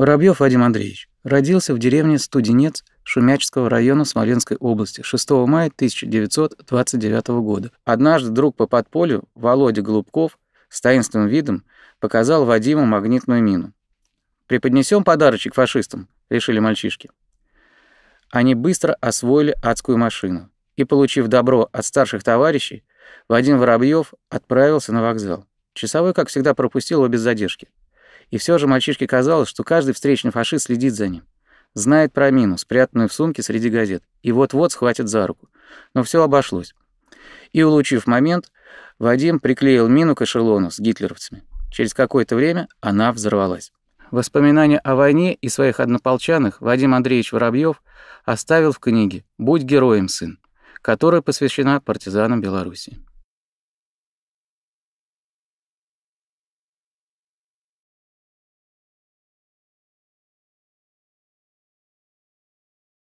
Воробьев Вадим Андреевич родился в деревне Студенец Шумячского района Смоленской области 6 мая 1929 года. Однажды друг по подполью Володя Голубков, с таинственным видом показал Вадиму магнитную мину. Преподнесем подарочек фашистам», — решили мальчишки. Они быстро освоили адскую машину. И, получив добро от старших товарищей, Вадим Воробьев отправился на вокзал. Часовой, как всегда, пропустил его без задержки. И все же мальчишке казалось, что каждый встречный фашист следит за ним. Знает про мину, спрятанную в сумке среди газет, и вот-вот схватит за руку. Но все обошлось. И, улучив момент, Вадим приклеил мину к эшелону с гитлеровцами. Через какое-то время она взорвалась. Воспоминания о войне и своих однополчанах Вадим Андреевич Воробьев оставил в книге «Будь героем, сын», которая посвящена партизанам Беларуси.